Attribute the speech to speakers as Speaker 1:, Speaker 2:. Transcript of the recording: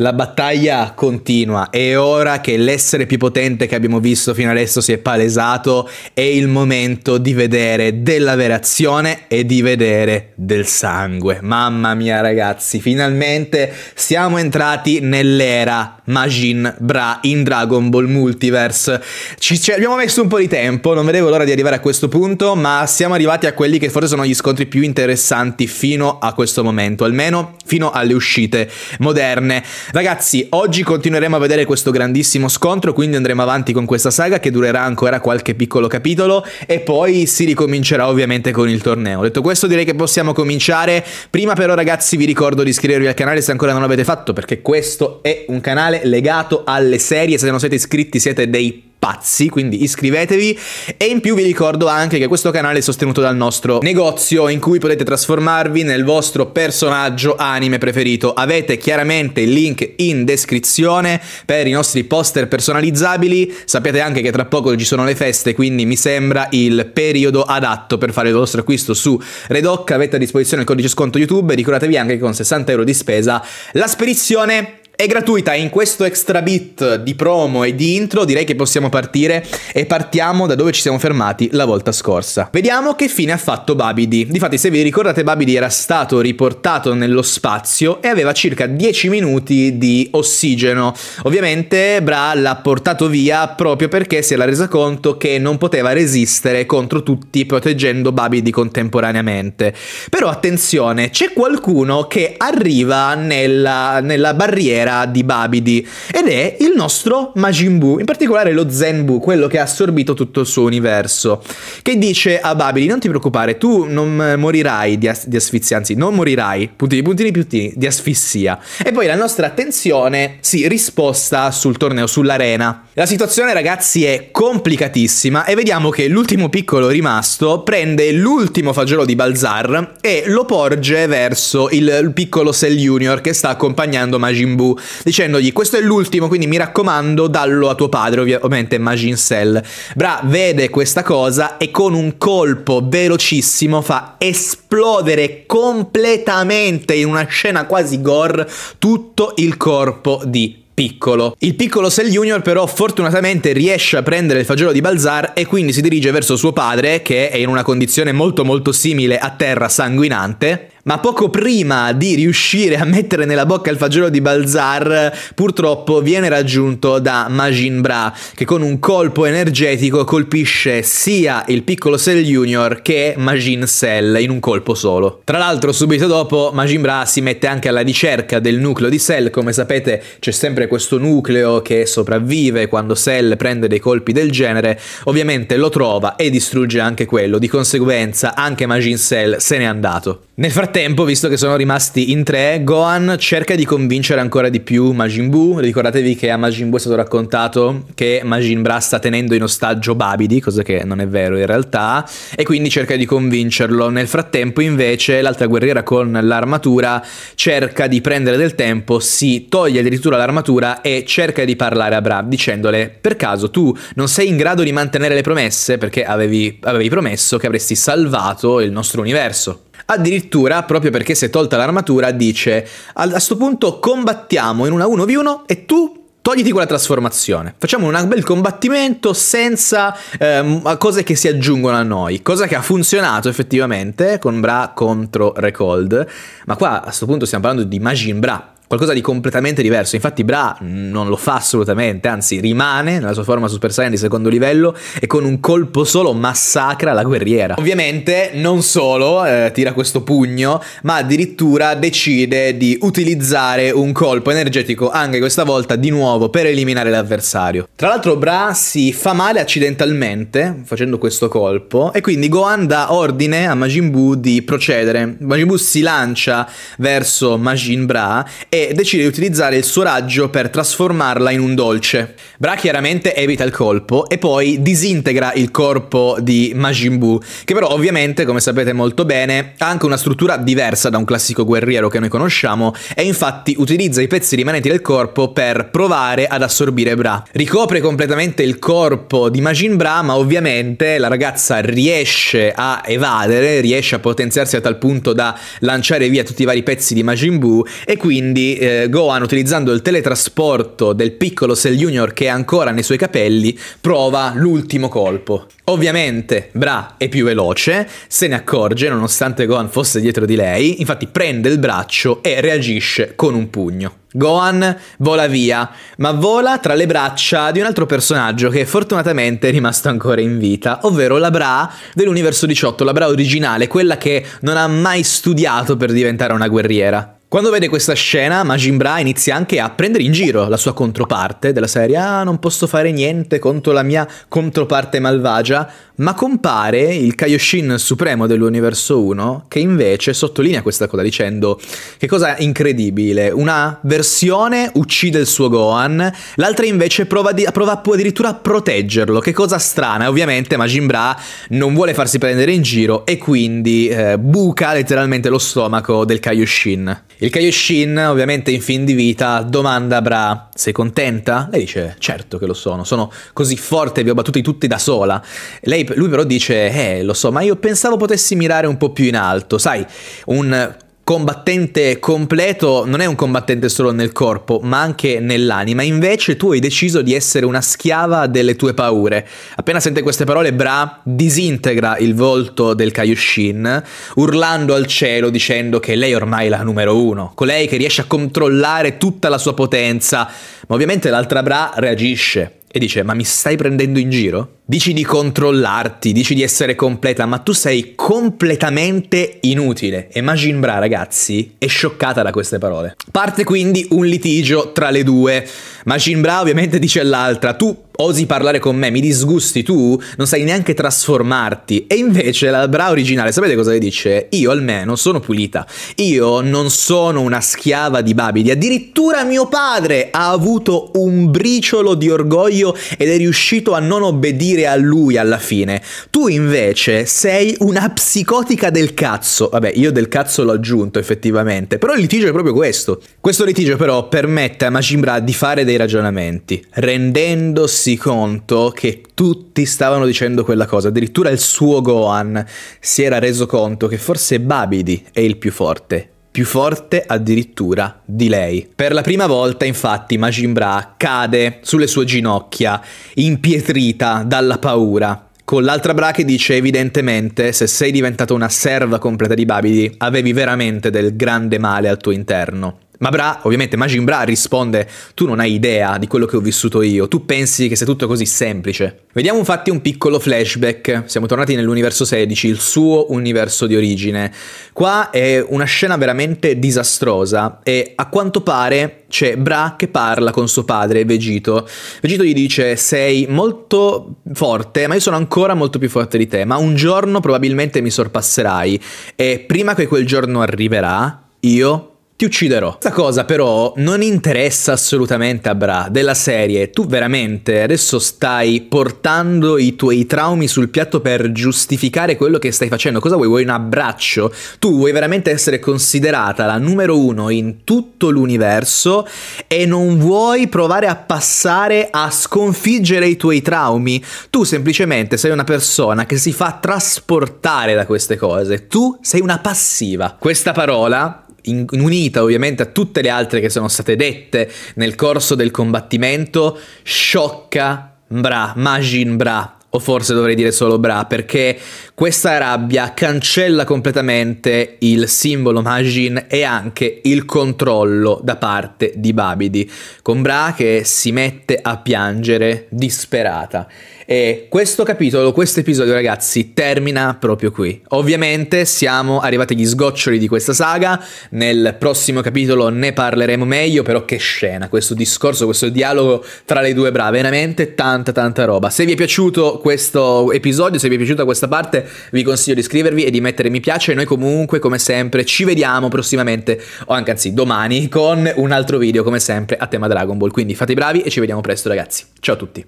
Speaker 1: La battaglia continua, è ora che l'essere più potente che abbiamo visto fino adesso si è palesato, è il momento di vedere della vera azione e di vedere del sangue. Mamma mia ragazzi, finalmente siamo entrati nell'era Majin Bra in Dragon Ball Multiverse. Ci, ci abbiamo messo un po' di tempo, non vedevo l'ora di arrivare a questo punto, ma siamo arrivati a quelli che forse sono gli scontri più interessanti fino a questo momento, almeno fino alle uscite moderne. Ragazzi, oggi continueremo a vedere questo grandissimo scontro, quindi andremo avanti con questa saga che durerà ancora qualche piccolo capitolo e poi si ricomincerà ovviamente con il torneo. Detto questo direi che possiamo cominciare. Prima però ragazzi vi ricordo di iscrivervi al canale se ancora non l'avete fatto perché questo è un canale legato alle serie, se non siete iscritti siete dei pazzi, quindi iscrivetevi e in più vi ricordo anche che questo canale è sostenuto dal nostro negozio in cui potete trasformarvi nel vostro personaggio anime preferito. Avete chiaramente il link in descrizione per i nostri poster personalizzabili, sapete anche che tra poco ci sono le feste, quindi mi sembra il periodo adatto per fare il vostro acquisto su Redoc, avete a disposizione il codice sconto YouTube e ricordatevi anche che con 60 euro di spesa la spedizione è gratuita in questo extra bit di promo e di intro direi che possiamo partire e partiamo da dove ci siamo fermati la volta scorsa. Vediamo che fine ha fatto Babidi. Difatti se vi ricordate Babidi era stato riportato nello spazio e aveva circa 10 minuti di ossigeno. Ovviamente Bra l'ha portato via proprio perché si era resa conto che non poteva resistere contro tutti proteggendo Babidi contemporaneamente. Però attenzione, c'è qualcuno che arriva nella, nella barriera era di Babidi ed è il nostro Majin Buu, in particolare lo Zen Buu, quello che ha assorbito tutto il suo universo, che dice a Babidi non ti preoccupare, tu non eh, morirai di, as- di asfissia, anzi non morirai, puntini puntini puntini, di asfissia. E poi la nostra attenzione si risposta sul torneo, sull'arena. La situazione ragazzi è complicatissima e vediamo che l'ultimo piccolo rimasto prende l'ultimo fagiolo di Balzar e lo porge verso il piccolo Cell Junior che sta accompagnando Majin Buu dicendogli questo è l'ultimo, quindi mi raccomando dallo a tuo padre, ovviamente Majin Cell. Bra vede questa cosa e con un colpo velocissimo fa esplodere completamente in una scena quasi gore tutto il corpo di piccolo. Il piccolo Cell Junior però fortunatamente riesce a prendere il fagiolo di Balzar e quindi si dirige verso suo padre che è in una condizione molto molto simile a terra sanguinante ma poco prima di riuscire a mettere nella bocca il fagiolo di Balzar, purtroppo viene raggiunto da Majin Bra, che con un colpo energetico colpisce sia il piccolo Cell Junior che Majin Cell in un colpo solo. Tra l'altro subito dopo Majin Bra si mette anche alla ricerca del nucleo di Cell, come sapete c'è sempre questo nucleo che sopravvive quando Cell prende dei colpi del genere, ovviamente lo trova e distrugge anche quello, di conseguenza anche Majin Cell se n'è andato. Nel frattempo frattempo, visto che sono rimasti in tre, Gohan cerca di convincere ancora di più Majin Buu. Ricordatevi che a Majin Buu è stato raccontato che Majin Bra sta tenendo in ostaggio Babidi, cosa che non è vero in realtà, e quindi cerca di convincerlo. Nel frattempo, invece, l'altra guerriera con l'armatura cerca di prendere del tempo, si toglie addirittura l'armatura e cerca di parlare a Bra, dicendole: Per caso tu non sei in grado di mantenere le promesse? Perché avevi, avevi promesso che avresti salvato il nostro universo. Addirittura, proprio perché si è tolta l'armatura, dice a questo punto combattiamo in una 1v1 e tu togliti quella trasformazione. Facciamo un bel combattimento senza ehm, cose che si aggiungono a noi. Cosa che ha funzionato effettivamente con Bra contro Recold. Ma qua a questo punto stiamo parlando di Majin Bra qualcosa di completamente diverso. Infatti, Bra non lo fa assolutamente, anzi, rimane nella sua forma Super Saiyan di secondo livello e con un colpo solo massacra la guerriera. Ovviamente, non solo eh, tira questo pugno, ma addirittura decide di utilizzare un colpo energetico anche questa volta di nuovo per eliminare l'avversario. Tra l'altro, Bra si fa male accidentalmente facendo questo colpo, e quindi Gohan dà ordine a Majin Buu di procedere. Majin Buu si lancia verso Majin Bra e decide di utilizzare il suo raggio per trasformarla in un dolce. Bra chiaramente evita il colpo e poi disintegra il corpo di Majin Buu, che però ovviamente, come sapete molto bene, ha anche una struttura diversa da un classico guerriero che noi conosciamo e infatti utilizza i pezzi rimanenti del corpo per provare ad assorbire Bra. Ricopre completamente il corpo di Majin Bra, ma ovviamente la ragazza riesce a evadere, riesce a potenziarsi a tal punto da lanciare via tutti i vari pezzi di Majin Buu e quindi eh, Gohan, utilizzando il teletrasporto del piccolo Cell Junior che è ancora nei suoi capelli, prova l'ultimo colpo. Ovviamente Bra è più veloce, se ne accorge nonostante Gohan fosse dietro di lei, infatti prende il braccio e reagisce con un pugno. Gohan vola via, ma vola tra le braccia di un altro personaggio che fortunatamente è rimasto ancora in vita, ovvero la Bra dell'universo 18, la Bra originale, quella che non ha mai studiato per diventare una guerriera. Quando vede questa scena, Majin Bra inizia anche a prendere in giro la sua controparte della serie. Ah, non posso fare niente contro la mia controparte malvagia. Ma compare il Kaioshin supremo dell'universo 1 che invece sottolinea questa cosa dicendo che cosa incredibile. Una versione uccide il suo Gohan, l'altra invece prova, di, prova addirittura a proteggerlo. Che cosa strana. Ovviamente Majin Bra non vuole farsi prendere in giro e quindi eh, buca letteralmente lo stomaco del Kaioshin. Il Kaioshin, ovviamente in fin di vita, domanda a Bra, sei contenta? Lei dice, certo che lo sono, sono così forte, vi ho battuti tutti da sola. Lei, lui però dice, eh, lo so, ma io pensavo potessi mirare un po' più in alto, sai, un combattente completo non è un combattente solo nel corpo, ma anche nell'anima. Invece tu hai deciso di essere una schiava delle tue paure. Appena sente queste parole, Bra disintegra il volto del Kaioshin, urlando al cielo dicendo che lei ormai è la numero uno, colei che riesce a controllare tutta la sua potenza. Ma ovviamente l'altra Bra reagisce e dice: Ma mi stai prendendo in giro? Dici di controllarti, dici di essere completa, ma tu sei completamente inutile. E Majin Bra, ragazzi, è scioccata da queste parole. Parte quindi un litigio tra le due. Majin Bra ovviamente dice all'altra, tu osi parlare con me, mi disgusti tu, non sai neanche trasformarti. E invece la Bra originale, sapete cosa le dice? Io almeno sono pulita. Io non sono una schiava di Babidi. Addirittura mio padre ha avuto un briciolo di orgoglio ed è riuscito a non obbedire dire a lui alla fine. Tu invece sei una psicotica del cazzo. Vabbè, io del cazzo l'ho aggiunto effettivamente, però il litigio è proprio questo. Questo litigio però permette a Majin Bra di fare dei ragionamenti, rendendosi conto che tutti stavano dicendo quella cosa, addirittura il suo Gohan si era reso conto che forse Babidi è il più forte più forte addirittura di lei. Per la prima volta, infatti, Majin Bra cade sulle sue ginocchia, impietrita dalla paura. Con l'altra bra che dice evidentemente se sei diventata una serva completa di Babidi avevi veramente del grande male al tuo interno. Ma Bra, ovviamente Majin Bra risponde, tu non hai idea di quello che ho vissuto io, tu pensi che sia tutto così semplice. Vediamo infatti un piccolo flashback, siamo tornati nell'universo 16, il suo universo di origine. Qua è una scena veramente disastrosa e a quanto pare c'è Bra che parla con suo padre Vegito. Vegito gli dice sei molto forte ma io sono ancora molto più forte di te, ma un giorno probabilmente mi sorpasserai e prima che quel giorno arriverà io ti ucciderò. Questa cosa però non interessa assolutamente a Bra, della serie, tu veramente adesso stai portando i tuoi traumi sul piatto per giustificare quello che stai facendo, cosa vuoi? Vuoi un abbraccio? Tu vuoi veramente essere considerata la numero uno in tutto l'universo e non vuoi provare a passare a sconfiggere i tuoi traumi? Tu semplicemente sei una persona che si fa trasportare da queste cose, tu sei una passiva. Questa parola in, unita ovviamente a tutte le altre che sono state dette nel corso del combattimento, sciocca Bra, Majin Bra, o forse dovrei dire solo Bra, perché questa rabbia cancella completamente il simbolo Majin e anche il controllo da parte di Babidi, con Bra che si mette a piangere disperata. E questo capitolo, questo episodio ragazzi, termina proprio qui. Ovviamente siamo arrivati agli sgoccioli di questa saga, nel prossimo capitolo ne parleremo meglio, però che scena, questo discorso, questo dialogo tra le due brave, veramente tanta tanta roba. Se vi è piaciuto questo episodio, se vi è piaciuta questa parte, vi consiglio di iscrivervi e di mettere mi piace. Noi comunque, come sempre, ci vediamo prossimamente, o anche anzi domani, con un altro video, come sempre, a tema Dragon Ball. Quindi fate i bravi e ci vediamo presto ragazzi. Ciao a tutti.